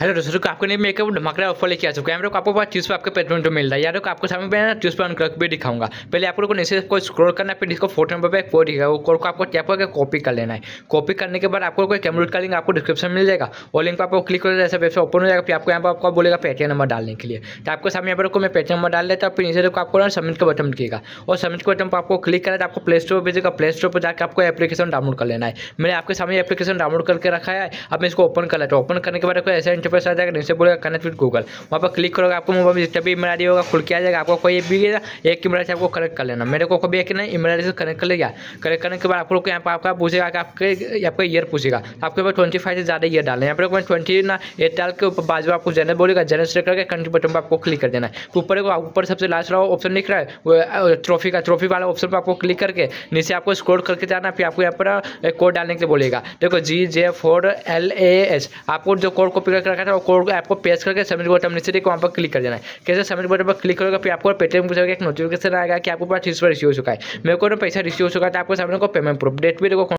hello दोस्तों को आपके लिए मेकअप धमाका ऑफर लेके आ चुका है मेरे को आपको पास चीज़ पर आपके पेट्रोल पे मिल रहा है यार आपको सामने पे ना चीज़ पे अनक्रक भी दिखाऊंगा पहले आप लोगों को नीचे को स्क्रॉल करना है फिर इसको फोटो नंबर पर एक कोड दिखाएगा वो कोड को आपको टैप करके कॉपी कर लेना है कॉपी करने के बाद आपको कैमरूट का लिंक आपको डिस्क्रिप्शन मिल जाएगा और लिंक पर आपको क्लिक कर ऐसा वेबसाइट ओपन हो जाएगा फिर आपको यहाँ पर आपको बोलेगा पेटीएम नंबर डालने के लिए तो आपको सामने यहाँ पर को मैं पेटीएम नंबर डाल देता हूँ फिर नीचे देखो आपको ना सबमिट का बटन दिखेगा और सबमिट के बटन पर आपको क्लिक करा तो आपको प्ले स्टोर पर भेजेगा प्ले स्टोर पर जाकर आपको एप्लीकेशन डाउनलोड कर लेना है मैंने आपके सामने एप्लीकेशन डाउनलोड करके रखा है अब मैं इसको ओपन कर लेता हूँ ओपन करने के बाद ऐसा इंटरफेस आ जाएगा नीचे बोलेगा कनेक्ट विद गूगल वहाँ पर क्लिक करोगे आपको मोबाइल में जितना भी इमराडी होगा खुल के आ जाएगा आपको कोई भी एक इमराडी से आपको कनेक्ट कर लेना मेरे को कभी एक नहीं इमराडी से कनेक्ट कर लेगा कनेक्ट करने के बाद आप लोग यहाँ पर आपका पूछेगा कि आपके आपका ईयर पूछेगा आपके पास ट्वेंटी फाइव से ज़्यादा ईयर डालना यहाँ पर ट्वेंटी ना एट डाल के ऊपर बाजू आपको जनरल बोलेगा जनरल से करके कंट्री बटन पर आपको क्लिक कर देना है ऊपर ऊपर सबसे लास्ट वाला ऑप्शन लिख रहा है वो ट्रॉफी का ट्रॉफी वाला ऑप्शन पर आपको क्लिक करके नीचे आपको स्क्रोल करके जाना फिर आपको यहाँ पर कोड डालने के लिए बोलेगा देखो G J four L A S आपको जो कोड कॉपी करके रखा था वो कोड को आपको पेश करके सबमिट बटन नीचे देखो वहाँ पर क्लिक कर देना है कैसे सबमिट बटन पर क्लिक करोगे फिर आपको पेटीएम पूछा एक नोटिफिकेशन आएगा कि आपको पास रिसीव हो चुका है मेरे को पैसा रिसीव हो चुका है तो आपको सामने को पेमेंट प्रूफ डेट भी देखो